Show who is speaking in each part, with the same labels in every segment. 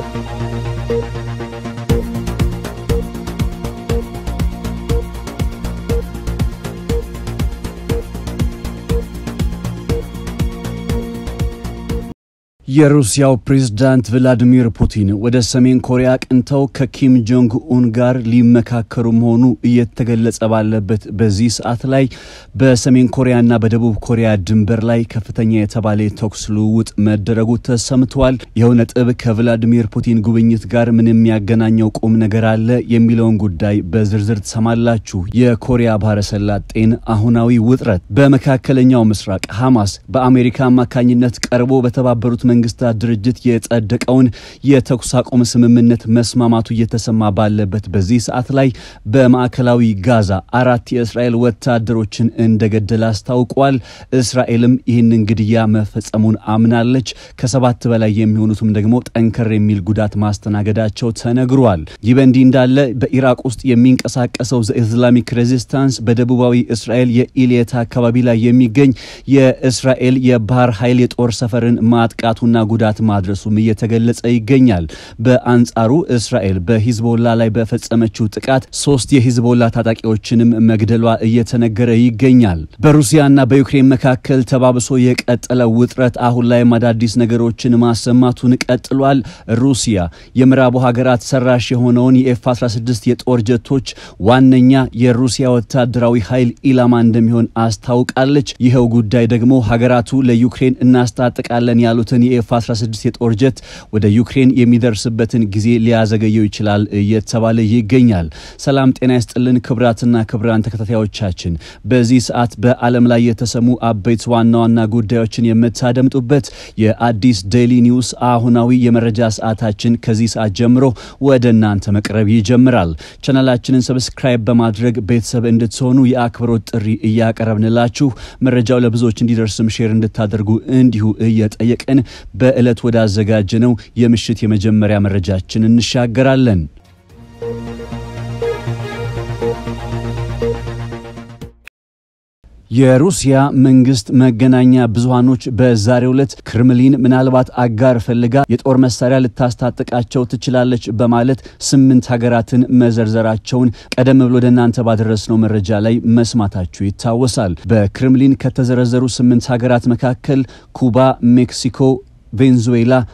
Speaker 1: Música የሩሲያው ፕሬዝዳንት ቭላዲሚር ፑቲን ወደ ሰሜን ኮሪያ አቅንተው ከኪም ጆንግ ኡን ጋር ሊመካከሩ መሆኑ እየተገለጸ ባለበት በዚህ ሰዓት ላይ በሰሜን ኮሪያና በደቡብ ኮሪያ ድንበር ላይ ከፍተኛ የተባለ የተኩስ ልውውጥ መደረጉ ተሰምተዋል። ይኸው ነጥብ ከቭላዲሚር ፑቲን ጉብኝት ጋር ምን የሚያገናኘው ቁም ነገር አለ የሚለውን ጉዳይ በዝርዝር ትሰማላችሁ። የኮሪያ ባህረ ሰላጤን አሁናዊ ውጥረት፣ በመካከለኛው ምስራቅ ሐማስ በአሜሪካ አማካኝነት ቀርቦ በተባበሩት መንግስት መንግስታት ድርጅት የጸደቀውን የተኩስ አቁም ስምምነት መስማማቱ እየተሰማ ባለበት በዚህ ሰዓት ላይ በማዕከላዊ ጋዛ አራት የእስራኤል ወታደሮችን እንደገደለ አስታውቋል። እስራኤልም ይህንን ግድያ መፈጸሙን አምናለች። ከሰባት በላይ የሚሆኑትም ደግሞ ጠንከር የሚል ጉዳት ማስተናገዳቸው ተነግሯል። ይህ በእንዲህ እንዳለ በኢራቅ ውስጥ የሚንቀሳቀሰው ዘኢስላሚክ ሬዚስታንስ በደቡባዊ እስራኤል የኢሌታ አካባቢ ላይ የሚገኝ የእስራኤል የባህር ኃይል የጦር ሰፈርን ማጥቃቱ መጥፋቱና ጉዳት ማድረሱም እየተገለጸ ይገኛል። በአንጻሩ እስራኤል በሂዝቦላ ላይ በፈጸመችው ጥቃት ሶስት የሂዝቦላ ታጣቂዎችንም መግደሏ እየተነገረ ይገኛል። በሩሲያና በዩክሬን መካከል ተባብሶ የቀጠለው ውጥረት አሁን ላይም አዳዲስ ነገሮችን ማሰማቱን ቀጥሏል። ሩሲያ የምዕራቡ ሀገራት ሰራሽ የሆነውን የኤፍ 16 የጦር ጀቶች ዋነኛ የሩሲያ ወታደራዊ ኃይል ኢላማ እንደሚሆን አስታውቃለች። ይኸው ጉዳይ ደግሞ ሀገራቱ ለዩክሬን እናስታጥቃለን ያሉትን የ የኤፍ 16 የጦር ጀት ወደ ዩክሬን የሚደርስበትን ጊዜ ሊያዘገየው ይችላል እየተባለ ይገኛል። ሰላም ጤና ይስጥልን ክብራትና ክብራን ተከታታዮቻችን በዚህ ሰዓት በዓለም ላይ የተሰሙ አበይት ዋና ዋና ጉዳዮችን የምታደምጡበት የአዲስ ዴይሊ ኒውስ አሁናዊ የመረጃ ሰዓታችን ከዚህ ሰዓት ጀምሮ ወደ እናንተ መቅረብ ይጀምራል። ቻናላችንን ሰብስክራይብ በማድረግ ቤተሰብ እንድትሆኑ የአክብሮት ጥሪ እያቀረብንላችሁ መረጃው ለብዙዎች እንዲደርስም ሼር እንድታደርጉ እንዲሁ እየጠየቅን በዕለት ነው የምሽት የመጀመሪያ መረጃችን እንሻገራለን። የሩሲያ መንግስት መገናኛ ብዙሃኖች በዛሬው ዕለት ክሬምሊን ምናልባት አጋር ፈልጋ የጦር መሳሪያ ልታስታጥቃቸው ትችላለች በማለት ስምንት ሀገራትን መዘርዘራቸውን ቀደም ብሎ ወደ እናንተ ባደረስነው መረጃ ላይ መስማታችሁ ይታወሳል። በክሬምሊን ከተዘረዘሩ ስምንት ሀገራት መካከል ኩባ፣ ሜክሲኮ፣ Venezuela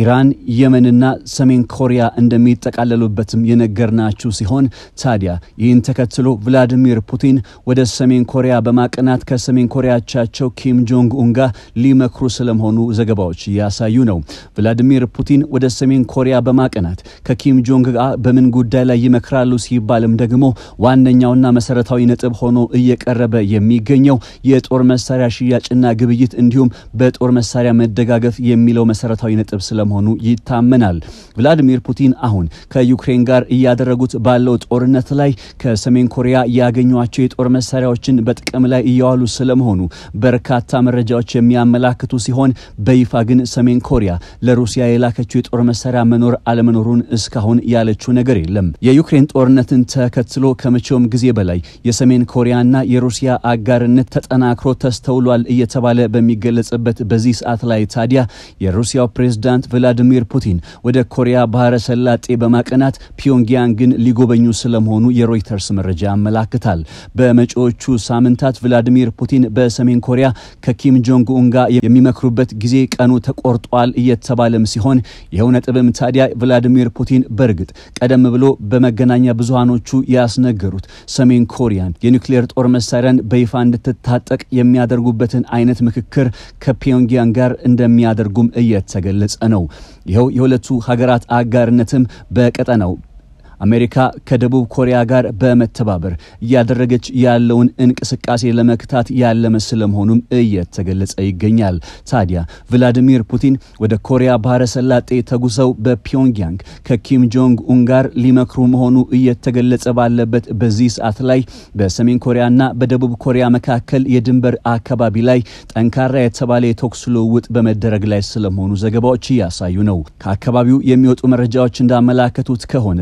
Speaker 1: ኢራን፣ የመንና ሰሜን ኮሪያ እንደሚጠቃለሉበትም የነገርናችሁ ሲሆን ታዲያ ይህን ተከትሎ ቭላዲሚር ፑቲን ወደ ሰሜን ኮሪያ በማቅናት ከሰሜን ኮሪያቻቸው ኪም ጆንግ ኡን ጋር ሊመክሩ ስለመሆኑ ዘገባዎች እያሳዩ ነው። ቭላዲሚር ፑቲን ወደ ሰሜን ኮሪያ በማቅናት ከኪም ጆንግ ጋር በምን ጉዳይ ላይ ይመክራሉ ሲባልም ደግሞ ዋነኛውና መሰረታዊ ነጥብ ሆኖ እየቀረበ የሚገኘው የጦር መሳሪያ ሽያጭና ግብይት እንዲሁም በጦር መሳሪያ መደጋገፍ የሚለው መሰረታዊ ነጥብ ስለ ስለመሆኑ ይታመናል። ቭላዲሚር ፑቲን አሁን ከዩክሬን ጋር እያደረጉት ባለው ጦርነት ላይ ከሰሜን ኮሪያ ያገኟቸው የጦር መሳሪያዎችን በጥቅም ላይ እያዋሉ ስለመሆኑ በርካታ መረጃዎች የሚያመላክቱ ሲሆን በይፋ ግን ሰሜን ኮሪያ ለሩሲያ የላከችው የጦር መሳሪያ መኖር አለመኖሩን እስካሁን ያለችው ነገር የለም። የዩክሬን ጦርነትን ተከትሎ ከመቼውም ጊዜ በላይ የሰሜን ኮሪያና የሩሲያ አጋርነት ተጠናክሮ ተስተውሏል እየተባለ በሚገለጽበት በዚህ ሰዓት ላይ ታዲያ የሩሲያው ፕሬዝዳንት ቭላዲሚር ፑቲን ወደ ኮሪያ ባህረ ሰላጤ በማቀናት ፒዮንግያንግን ሊጎበኙ ስለመሆኑ የሮይተርስ መረጃ ያመላክታል። በመጪዎቹ ሳምንታት ቭላዲሚር ፑቲን በሰሜን ኮሪያ ከኪም ጆንግ ኡን ጋር የሚመክሩበት ጊዜ ቀኑ ተቆርጧል እየተባለም ሲሆን ይኸው ነጥብም ታዲያ ቭላዲሚር ፑቲን በእርግጥ ቀደም ብሎ በመገናኛ ብዙሃኖቹ ያስነገሩት ሰሜን ኮሪያን የኒውክሌር ጦር መሳሪያን በይፋ እንድትታጠቅ የሚያደርጉበትን አይነት ምክክር ከፒዮንግያንግ ጋር እንደሚያደርጉም እየተገለጸ ነው። ነው። ይኸው የሁለቱ ሀገራት አጋርነትም በቀጠናው አሜሪካ ከደቡብ ኮሪያ ጋር በመተባበር እያደረገች ያለውን እንቅስቃሴ ለመክታት ያለመ ስለመሆኑም እየተገለጸ ይገኛል። ታዲያ ቭላዲሚር ፑቲን ወደ ኮሪያ ባህረ ሰላጤ ተጉዘው በፒዮንግያንግ ከኪም ጆንግ ኡን ጋር ሊመክሩ መሆኑ እየተገለጸ ባለበት በዚህ ሰዓት ላይ በሰሜን ኮሪያና በደቡብ ኮሪያ መካከል የድንበር አካባቢ ላይ ጠንካራ የተባለ የተኩስ ልውውጥ በመደረግ ላይ ስለመሆኑ ዘገባዎች እያሳዩ ነው። ከአካባቢው የሚወጡ መረጃዎች እንዳመላከቱት ከሆነ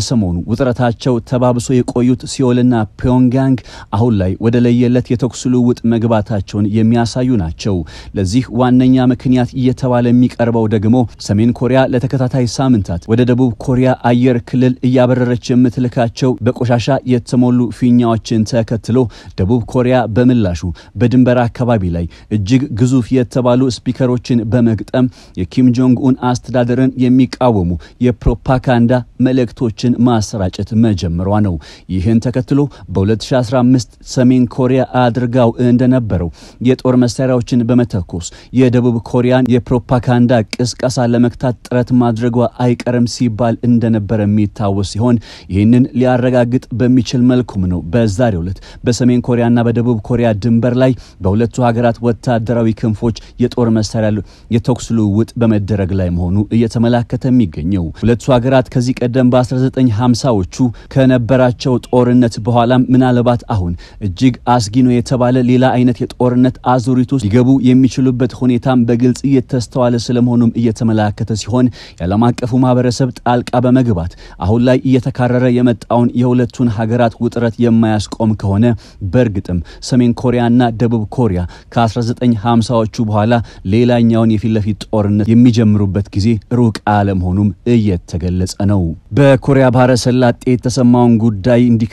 Speaker 1: ከሰሞኑ ውጥረታቸው ተባብሶ የቆዩት ሲኦልና ፒዮንጋንግ አሁን ላይ ወደ ለየለት የተኩስ ልውውጥ መግባታቸውን የሚያሳዩ ናቸው። ለዚህ ዋነኛ ምክንያት እየተባለ የሚቀርበው ደግሞ ሰሜን ኮሪያ ለተከታታይ ሳምንታት ወደ ደቡብ ኮሪያ አየር ክልል እያበረረች የምትልካቸው በቆሻሻ የተሞሉ ፊኛዎችን ተከትሎ ደቡብ ኮሪያ በምላሹ በድንበር አካባቢ ላይ እጅግ ግዙፍ የተባሉ ስፒከሮችን በመግጠም የኪም ጆንግ ኡን አስተዳደርን የሚቃወሙ የፕሮፓጋንዳ መልእክቶችን ዜናዎችን ማሰራጨት መጀመሯ ነው። ይህን ተከትሎ በ2015 ሰሜን ኮሪያ አድርጋው እንደነበረው የጦር መሳሪያዎችን በመተኮስ የደቡብ ኮሪያን የፕሮፓጋንዳ ቅስቀሳ ለመክታት ጥረት ማድረጓ አይቀርም ሲባል እንደነበረ የሚታወስ ሲሆን ይህንን ሊያረጋግጥ በሚችል መልኩም ነው በዛሬው ዕለት በሰሜን ኮሪያና በደቡብ ኮሪያ ድንበር ላይ በሁለቱ ሀገራት ወታደራዊ ክንፎች የጦር መሳሪያ የተኩስ ልውውጥ በመደረግ ላይ መሆኑ እየተመላከተ የሚገኘው ሁለቱ ሀገራት ከዚህ ቀደም በ19 በ1950ዎቹ ከነበራቸው ጦርነት በኋላም ምናልባት አሁን እጅግ አስጊ ነው የተባለ ሌላ አይነት የጦርነት አዙሪት ውስጥ ሊገቡ የሚችሉበት ሁኔታም በግልጽ እየተስተዋለ ስለመሆኑም እየተመላከተ ሲሆን የዓለም አቀፉ ማህበረሰብ ጣልቃ በመግባት አሁን ላይ እየተካረረ የመጣውን የሁለቱን ሀገራት ውጥረት የማያስቆም ከሆነ በእርግጥም ሰሜን ኮሪያና ደቡብ ኮሪያ ከ1950ዎቹ በኋላ ሌላኛውን የፊት ለፊት ጦርነት የሚጀምሩበት ጊዜ ሩቅ አለመሆኑም እየተገለጸ ነው። በኮሪያ ባህረ ሰላጤ የተሰማውን ጉዳይ እንዲህ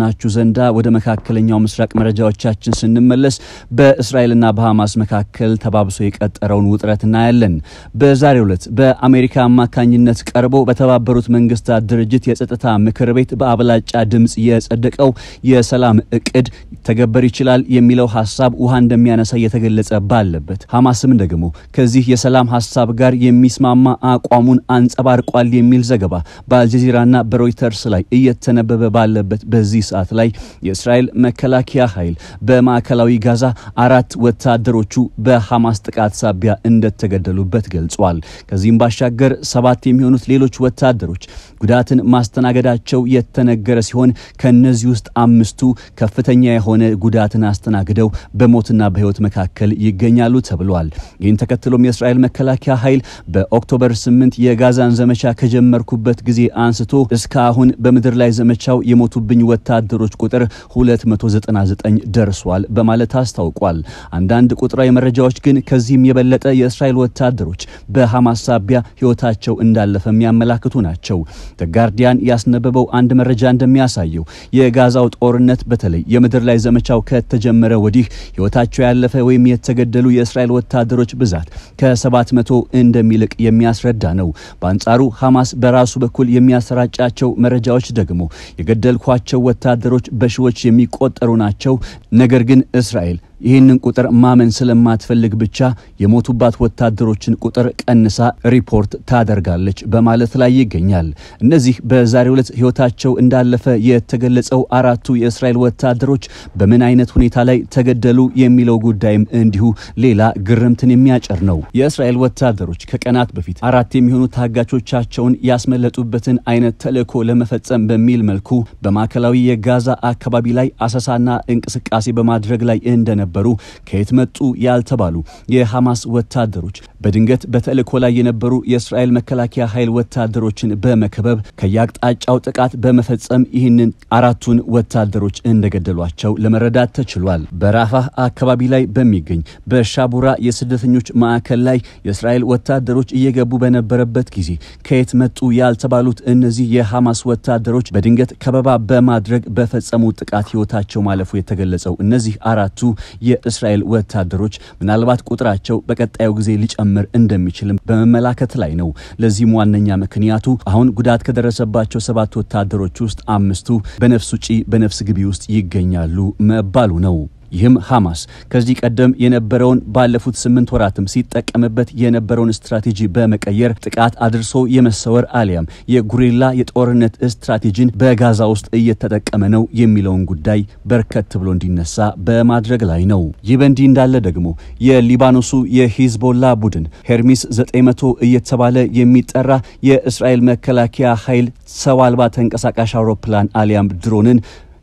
Speaker 1: ናችሁ ዘንዳ ወደ መካከለኛው ምስራቅ መረጃዎቻችን ስንመለስ በእስራኤልና በሐማስ መካከል ተባብሶ የቀጠረውን ውጥረት እናያለን። በዛሬው ዕለት በአሜሪካ አማካኝነት ቀርቦ በተባበሩት መንግስታት ድርጅት የጸጥታ ምክር ቤት በአብላጫ ድምፅ የጸደቀው የሰላም እቅድ ተገበር ይችላል የሚለው ሀሳብ ውሃ እንደሚያነሳ እየተገለጸ ባለበት ሐማስም ደግሞ ከዚህ የሰላም ሀሳብ ጋር የሚስማማ አቋሙን አንጸባርቋል የሚል ዘገባ በአልጀዚራ አልጀዚራና በሮይተርስ ላይ እየተነበበ ባለበት በዚህ ሰዓት ላይ የእስራኤል መከላከያ ኃይል በማዕከላዊ ጋዛ አራት ወታደሮቹ በሐማስ ጥቃት ሳቢያ እንደተገደሉበት ገልጿል። ከዚህም ባሻገር ሰባት የሚሆኑት ሌሎች ወታደሮች ጉዳትን ማስተናገዳቸው የተነገረ ሲሆን ከእነዚህ ውስጥ አምስቱ ከፍተኛ የሆነ ጉዳትን አስተናግደው በሞትና በሕይወት መካከል ይገኛሉ ተብሏል። ይህን ተከትሎም የእስራኤል መከላከያ ኃይል በኦክቶበር 8 የጋዛን ዘመቻ ከጀመርኩበት ጊዜ አንስቶ አስመልክቶ እስካሁን በምድር ላይ ዘመቻው የሞቱብኝ ወታደሮች ቁጥር 299 ደርሷል በማለት አስታውቋል። አንዳንድ ቁጥራዊ መረጃዎች ግን ከዚህም የበለጠ የእስራኤል ወታደሮች በሐማስ ሳቢያ ሕይወታቸው እንዳለፈ የሚያመላክቱ ናቸው። ተጋርዲያን ያስነበበው አንድ መረጃ እንደሚያሳየው የጋዛው ጦርነት በተለይ የምድር ላይ ዘመቻው ከተጀመረ ወዲህ ሕይወታቸው ያለፈ ወይም የተገደሉ የእስራኤል ወታደሮች ብዛት ከ700 እንደሚልቅ የሚያስረዳ ነው። በአንጻሩ ሐማስ በራሱ በኩል የሚያሰራ ባሰራጫቸው መረጃዎች ደግሞ የገደልኳቸው ወታደሮች በሺዎች የሚቆጠሩ ናቸው። ነገር ግን እስራኤል ይህንን ቁጥር ማመን ስለማትፈልግ ብቻ የሞቱባት ወታደሮችን ቁጥር ቀንሳ ሪፖርት ታደርጋለች በማለት ላይ ይገኛል። እነዚህ በዛሬው ዕለት ሕይወታቸው እንዳለፈ የተገለጸው አራቱ የእስራኤል ወታደሮች በምን አይነት ሁኔታ ላይ ተገደሉ የሚለው ጉዳይም እንዲሁ ሌላ ግርምትን የሚያጭር ነው። የእስራኤል ወታደሮች ከቀናት በፊት አራት የሚሆኑ ታጋቾቻቸውን ያስመለጡበትን አይነት ተልዕኮ ለመፈጸም በሚል መልኩ በማዕከላዊ የጋዛ አካባቢ ላይ አሰሳና እንቅስቃሴ በማድረግ ላይ እንደነበ የነበሩ ከየት መጡ ያልተባሉ የሐማስ ወታደሮች በድንገት በተልእኮ ላይ የነበሩ የእስራኤል መከላከያ ኃይል ወታደሮችን በመከበብ ከየአቅጣጫው ጥቃት በመፈጸም ይህንን አራቱን ወታደሮች እንደገደሏቸው ለመረዳት ተችሏል። በራፋህ አካባቢ ላይ በሚገኝ በሻቡራ የስደተኞች ማዕከል ላይ የእስራኤል ወታደሮች እየገቡ በነበረበት ጊዜ ከየት መጡ ያልተባሉት እነዚህ የሐማስ ወታደሮች በድንገት ከበባ በማድረግ በፈጸሙ ጥቃት ሕይወታቸው ማለፉ የተገለጸው እነዚህ አራቱ የእስራኤል ወታደሮች ምናልባት ቁጥራቸው በቀጣዩ ጊዜ ሊጨምር እንደሚችልም በመመላከት ላይ ነው። ለዚህም ዋነኛ ምክንያቱ አሁን ጉዳት ከደረሰባቸው ሰባት ወታደሮች ውስጥ አምስቱ በነፍስ ውጪ በነፍስ ግቢ ውስጥ ይገኛሉ መባሉ ነው። ይህም ሐማስ ከዚህ ቀደም የነበረውን ባለፉት ስምንት ወራትም ሲጠቀምበት የነበረውን ስትራቴጂ በመቀየር ጥቃት አድርሶ የመሰወር አሊያም የጉሪላ የጦርነት ስትራቴጂን በጋዛ ውስጥ እየተጠቀመ ነው የሚለውን ጉዳይ በርከት ብሎ እንዲነሳ በማድረግ ላይ ነው። ይህ በእንዲህ እንዳለ ደግሞ የሊባኖሱ የሂዝቦላ ቡድን ሄርሚስ 900 እየተባለ የሚጠራ የእስራኤል መከላከያ ኃይል ሰው አልባ ተንቀሳቃሽ አውሮፕላን አሊያም ድሮንን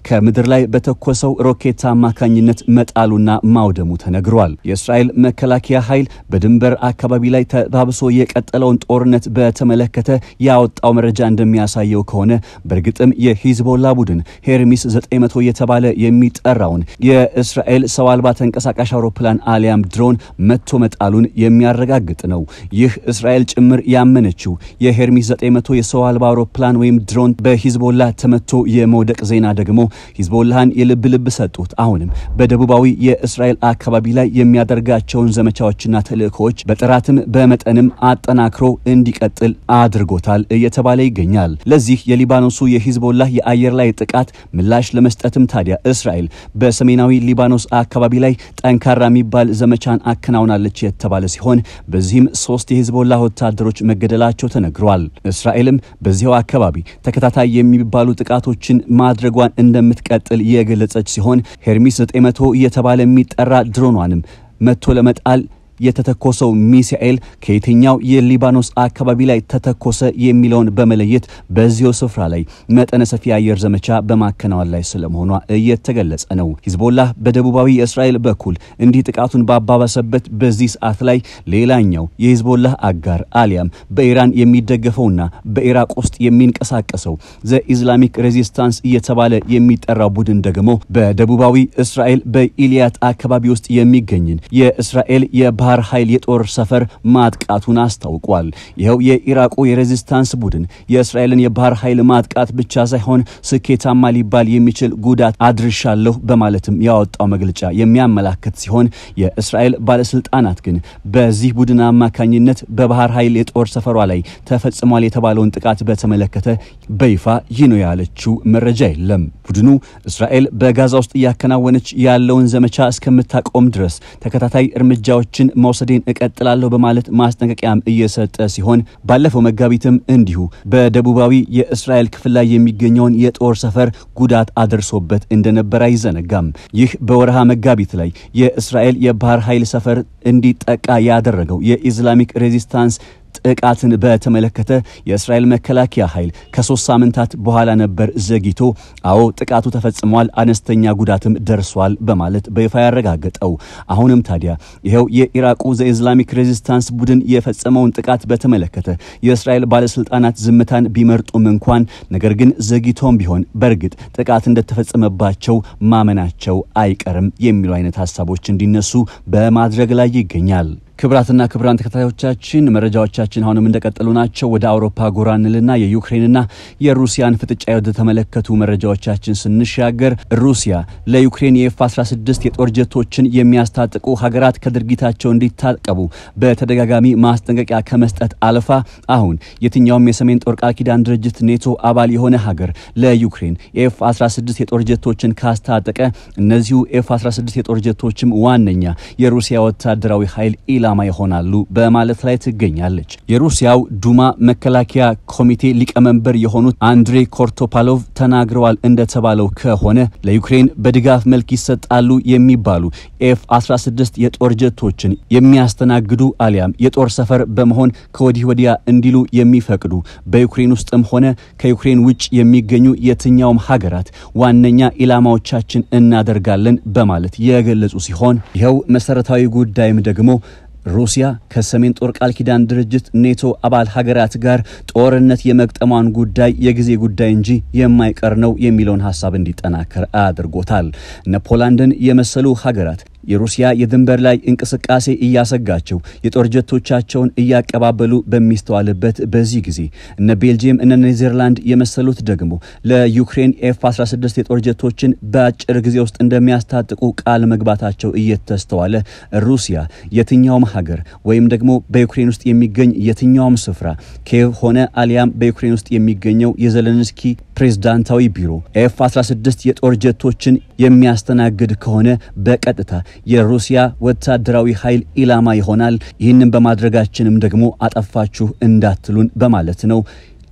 Speaker 1: ከምድር ላይ በተኮሰው ሮኬት አማካኝነት መጣሉና ማውደሙ ተነግሯል። የእስራኤል መከላከያ ኃይል በድንበር አካባቢ ላይ ተባብሶ የቀጠለውን ጦርነት በተመለከተ ያወጣው መረጃ እንደሚያሳየው ከሆነ በእርግጥም የሂዝቦላ ቡድን ሄርሚስ 900 የተባለ የሚጠራውን የእስራኤል ሰው አልባ ተንቀሳቃሽ አውሮፕላን አሊያም ድሮን መቶ መጣሉን የሚያረጋግጥ ነው። ይህ እስራኤል ጭምር ያመነችው የሄርሚስ 900 የሰው አልባ አውሮፕላን ወይም ድሮን በሂዝቦላ ተመቶ የመውደቅ ዜና ደግሞ ሂዝቦላህን የልብ ልብ ሰጡት። አሁንም በደቡባዊ የእስራኤል አካባቢ ላይ የሚያደርጋቸውን ዘመቻዎችና ተልእኮዎች በጥራትም በመጠንም አጠናክሮ እንዲቀጥል አድርጎታል እየተባለ ይገኛል። ለዚህ የሊባኖሱ የሂዝቦላህ የአየር ላይ ጥቃት ምላሽ ለመስጠትም ታዲያ እስራኤል በሰሜናዊ ሊባኖስ አካባቢ ላይ ጠንካራ የሚባል ዘመቻን አከናውናለች የተባለ ሲሆን በዚህም ሶስት የሂዝቦላ ወታደሮች መገደላቸው ተነግሯል። እስራኤልም በዚያው አካባቢ ተከታታይ የሚባሉ ጥቃቶችን ማድረጓን እንደ እንደምትቀጥል የገለጸች ሲሆን ሄርሚስ 900 እየተባለ የሚጠራ ድሮኗንም መጥቶ ለመጣል የተተኮሰው ሚሳኤል ከየትኛው የሊባኖስ አካባቢ ላይ ተተኮሰ የሚለውን በመለየት በዚሁ ስፍራ ላይ መጠነ ሰፊ የአየር ዘመቻ በማከናወን ላይ ስለመሆኗ እየተገለጸ ነው። ሂዝቦላ በደቡባዊ እስራኤል በኩል እንዲህ ጥቃቱን ባባባሰበት በዚህ ሰዓት ላይ ሌላኛው የሂዝቦላ አጋር አሊያም በኢራን የሚደገፈውና በኢራቅ ውስጥ የሚንቀሳቀሰው ዘ ኢስላሚክ ሬዚስታንስ እየተባለ የሚጠራው ቡድን ደግሞ በደቡባዊ እስራኤል በኢልያት አካባቢ ውስጥ የሚገኝን የእስራኤል የባ የባህር ኃይል የጦር ሰፈር ማጥቃቱን አስታውቋል። ይኸው የኢራቁ የሬዚስታንስ ቡድን የእስራኤልን የባህር ኃይል ማጥቃት ብቻ ሳይሆን ስኬታማ ሊባል የሚችል ጉዳት አድርሻለሁ በማለትም ያወጣው መግለጫ የሚያመላክት ሲሆን የእስራኤል ባለስልጣናት ግን በዚህ ቡድን አማካኝነት በባህር ኃይል የጦር ሰፈሯ ላይ ተፈጽሟል የተባለውን ጥቃት በተመለከተ በይፋ ይህ ነው ያለችው መረጃ የለም። ቡድኑ እስራኤል በጋዛ ውስጥ እያከናወነች ያለውን ዘመቻ እስከምታቆም ድረስ ተከታታይ እርምጃዎችን መውሰዴን እቀጥላለሁ በማለት ማስጠንቀቂያም እየሰጠ ሲሆን ባለፈው መጋቢትም እንዲሁ በደቡባዊ የእስራኤል ክፍል ላይ የሚገኘውን የጦር ሰፈር ጉዳት አደርሶበት እንደነበር አይዘነጋም። ይህ በወርሃ መጋቢት ላይ የእስራኤል የባህር ኃይል ሰፈር እንዲጠቃ ያደረገው የኢስላሚክ ሬዚስታንስ ጥቃትን በተመለከተ የእስራኤል መከላከያ ኃይል ከሶስት ሳምንታት በኋላ ነበር ዘግይቶ አዎ ጥቃቱ ተፈጽሟል፣ አነስተኛ ጉዳትም ደርሷል በማለት በይፋ ያረጋገጠው። አሁንም ታዲያ ይኸው የኢራቁ ዘኢስላሚክ ሬዚስታንስ ቡድን የፈጸመውን ጥቃት በተመለከተ የእስራኤል ባለስልጣናት ዝምታን ቢመርጡም እንኳን ነገር ግን ዘግይቶም ቢሆን በእርግጥ ጥቃት እንደተፈጸመባቸው ማመናቸው አይቀርም የሚሉ አይነት ሀሳቦች እንዲነሱ በማድረግ ላይ ይገኛል። ክብራትና ክብራን ተከታታዮቻችን መረጃዎቻችን አሁንም እንደቀጠሉ ናቸው። ወደ አውሮፓ ጎራ እንልና የዩክሬንና የሩሲያን ፍጥጫ ወደ ተመለከቱ መረጃዎቻችን ስንሻገር ሩሲያ ለዩክሬን የኤፍ 16 የጦር ጀቶችን የሚያስታጥቁ ሀገራት ከድርጊታቸው እንዲታቀቡ በተደጋጋሚ ማስጠንቀቂያ ከመስጠት አልፋ አሁን የትኛውም የሰሜን ጦር ቃል ኪዳን ድርጅት ኔቶ አባል የሆነ ሀገር ለዩክሬን ኤፍ 16 የጦር ጀቶችን ካስታጠቀ እነዚሁ ኤፍ 16 የጦር ጀቶችም ዋነኛ የሩሲያ ወታደራዊ ኃይል ኢላ ኢላማ ይሆናሉ በማለት ላይ ትገኛለች። የሩሲያው ዱማ መከላከያ ኮሚቴ ሊቀመንበር የሆኑት አንድሬ ኮርቶፓሎቭ ተናግረዋል። እንደተባለው ከሆነ ለዩክሬን በድጋፍ መልክ ይሰጣሉ የሚባሉ ኤፍ 16 የጦር ጀቶችን የሚያስተናግዱ አሊያም የጦር ሰፈር በመሆን ከወዲህ ወዲያ እንዲሉ የሚፈቅዱ በዩክሬን ውስጥም ሆነ ከዩክሬን ውጭ የሚገኙ የትኛውም ሀገራት ዋነኛ ኢላማዎቻችን እናደርጋለን በማለት የገለጹ ሲሆን ይኸው መሰረታዊ ጉዳይም ደግሞ ሩሲያ ከሰሜን ጦር ቃል ኪዳን ድርጅት ኔቶ አባል ሀገራት ጋር ጦርነት የመግጠሟን ጉዳይ የጊዜ ጉዳይ እንጂ የማይቀር ነው የሚለውን ሀሳብ እንዲጠናከር አድርጎታል። እነ ፖላንድን የመሰሉ ሀገራት የሩሲያ የድንበር ላይ እንቅስቃሴ እያሰጋቸው የጦር ጀቶቻቸውን እያቀባበሉ በሚስተዋልበት በዚህ ጊዜ እነ ቤልጅየም እነ ኔዘርላንድ የመሰሉት ደግሞ ለዩክሬን ኤፍ 16 የጦር ጀቶችን በአጭር ጊዜ ውስጥ እንደሚያስታጥቁ ቃል መግባታቸው እየተስተዋለ ሩሲያ የትኛውም ሀገር ወይም ደግሞ በዩክሬን ውስጥ የሚገኝ የትኛውም ስፍራ ኬቭ ሆነ አሊያም በዩክሬን ውስጥ የሚገኘው የዘለንስኪ ፕሬዝዳንታዊ ቢሮ ኤፍ 16 የጦር ጀቶችን የሚያስተናግድ ከሆነ በቀጥታ የሩሲያ ወታደራዊ ኃይል ኢላማ ይሆናል። ይህንን በማድረጋችንም ደግሞ አጠፋችሁ እንዳትሉን በማለት ነው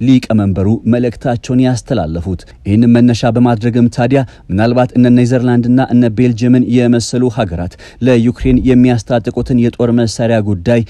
Speaker 1: ሊቀመንበሩ መልእክታቸውን ያስተላለፉት። ይህንን መነሻ በማድረግም ታዲያ ምናልባት እነ ኔዘርላንድና እነ ቤልጅየምን የመሰሉ ሀገራት ለዩክሬን የሚያስታጥቁትን የጦር መሳሪያ ጉዳይ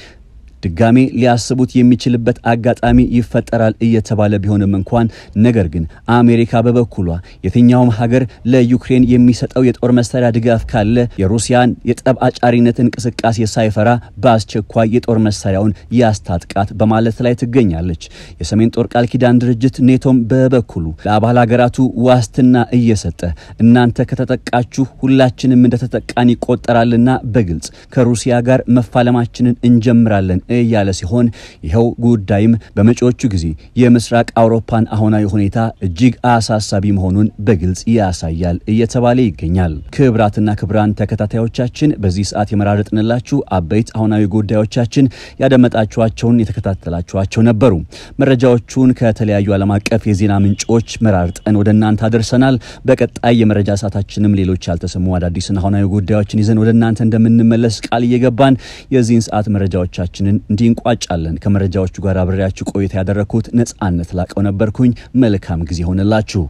Speaker 1: ድጋሜ ሊያስቡት የሚችልበት አጋጣሚ ይፈጠራል እየተባለ ቢሆንም እንኳን ነገር ግን አሜሪካ በበኩሏ የትኛውም ሀገር ለዩክሬን የሚሰጠው የጦር መሳሪያ ድጋፍ ካለ የሩሲያን የጠብ አጫሪነት እንቅስቃሴ ሳይፈራ በአስቸኳይ የጦር መሳሪያውን ያስታጥቃት በማለት ላይ ትገኛለች። የሰሜን ጦር ቃል ኪዳን ድርጅት ኔቶም በበኩሉ ለአባል ሀገራቱ ዋስትና እየሰጠ እናንተ ከተጠቃችሁ ሁላችንም እንደተጠቃን ይቆጠራልና በግልጽ ከሩሲያ ጋር መፋለማችንን እንጀምራለን እያለ ሲሆን ይኸው ጉዳይም በመጪዎቹ ጊዜ የምስራቅ አውሮፓን አሁናዊ ሁኔታ እጅግ አሳሳቢ መሆኑን በግልጽ ያሳያል እየተባለ ይገኛል። ክብራትና ክብራን ተከታታዮቻችን በዚህ ሰዓት የመራረጥንላችሁ አበይት አሁናዊ ጉዳዮቻችን ያደመጣችኋቸውን የተከታተላችኋቸው ነበሩ። መረጃዎቹን ከተለያዩ ዓለም አቀፍ የዜና ምንጮች መራርጠን ወደ እናንተ አድርሰናል። በቀጣይ የመረጃ ሰዓታችንም ሌሎች ያልተሰሙ አዳዲስና አሁናዊ ጉዳዮችን ይዘን ወደ እናንተ እንደምንመለስ ቃል እየገባን የዚህን ሰዓት መረጃዎቻችንን እንዲህ እንቋጫለን። ከመረጃዎቹ ጋር አብሬያችሁ ቆይታ ያደረግኩት ነጻነት ላቀው ነበርኩኝ። መልካም ጊዜ ሆነላችሁ።